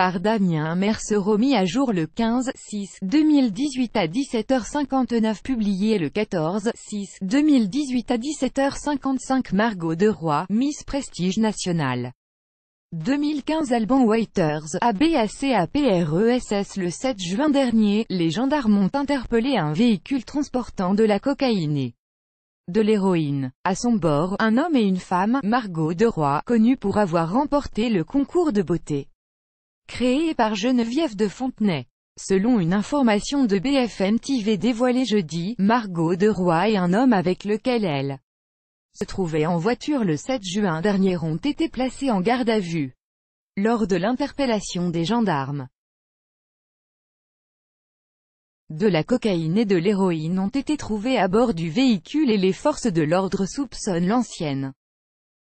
par Damien Merce mis à jour le 15-6-2018 à 17h59 publié le 14-6-2018 à 17h55 Margot de Roy, Miss Prestige National. 2015 Alban Waiters, ABACAPRESS Le 7 juin dernier, les gendarmes ont interpellé un véhicule transportant de la cocaïne et de l'héroïne. À son bord, un homme et une femme, Margot de Roy, connue pour avoir remporté le concours de beauté. Créée par Geneviève de Fontenay. Selon une information de BFM TV dévoilée jeudi, Margot de Roy et un homme avec lequel elle se trouvait en voiture le 7 juin dernier ont été placés en garde à vue lors de l'interpellation des gendarmes. De la cocaïne et de l'héroïne ont été trouvées à bord du véhicule et les forces de l'ordre soupçonnent l'ancienne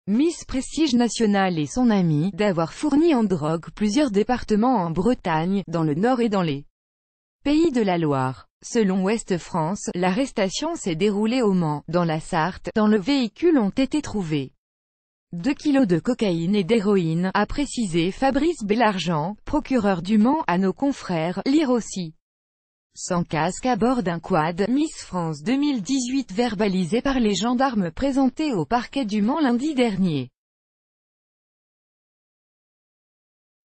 Miss Prestige National et son ami d'avoir fourni en drogue plusieurs départements en Bretagne, dans le Nord et dans les pays de la Loire. Selon Ouest France, l'arrestation s'est déroulée au Mans, dans la Sarthe, dans le véhicule ont été trouvés 2 kilos de cocaïne et d'héroïne, a précisé Fabrice Bellargent, procureur du Mans à nos confrères, lire aussi sans casque à bord d'un quad, Miss France 2018 verbalisé par les gendarmes présentés au parquet du Mans lundi dernier.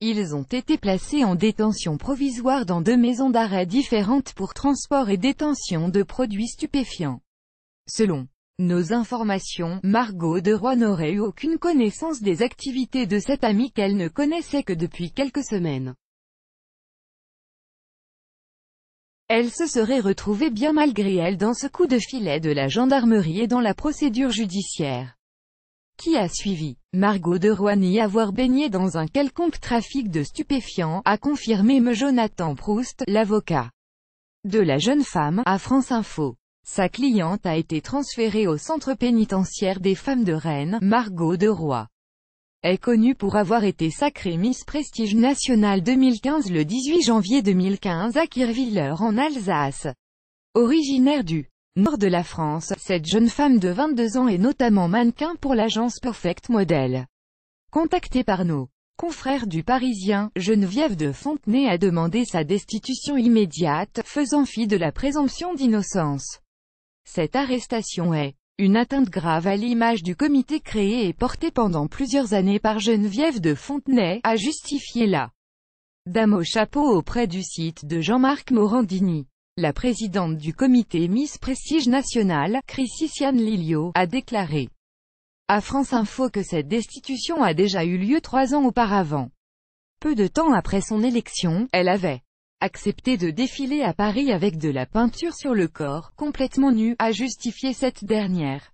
Ils ont été placés en détention provisoire dans deux maisons d'arrêt différentes pour transport et détention de produits stupéfiants. Selon nos informations, Margot de Roy n'aurait eu aucune connaissance des activités de cette amie qu'elle ne connaissait que depuis quelques semaines. Elle se serait retrouvée bien malgré elle dans ce coup de filet de la gendarmerie et dans la procédure judiciaire qui a suivi. Margot de Roigny avoir baigné dans un quelconque trafic de stupéfiants, a confirmé me Jonathan Proust, l'avocat de la jeune femme, à France Info. Sa cliente a été transférée au centre pénitentiaire des femmes de Rennes, Margot de Roy est connue pour avoir été sacrée Miss Prestige National 2015 le 18 janvier 2015 à Kirwiller en Alsace. Originaire du nord de la France, cette jeune femme de 22 ans est notamment mannequin pour l'agence Perfect Model. Contactée par nos confrères du Parisien, Geneviève de Fontenay a demandé sa destitution immédiate, faisant fi de la présomption d'innocence. Cette arrestation est une atteinte grave à l'image du comité créé et porté pendant plusieurs années par Geneviève de Fontenay, a justifié la dame au chapeau auprès du site de Jean-Marc Morandini. La présidente du comité Miss Prestige National, Christiane Lilio, a déclaré à France Info que cette destitution a déjà eu lieu trois ans auparavant. Peu de temps après son élection, elle avait Accepter de défiler à Paris avec de la peinture sur le corps, complètement nu, a justifié cette dernière.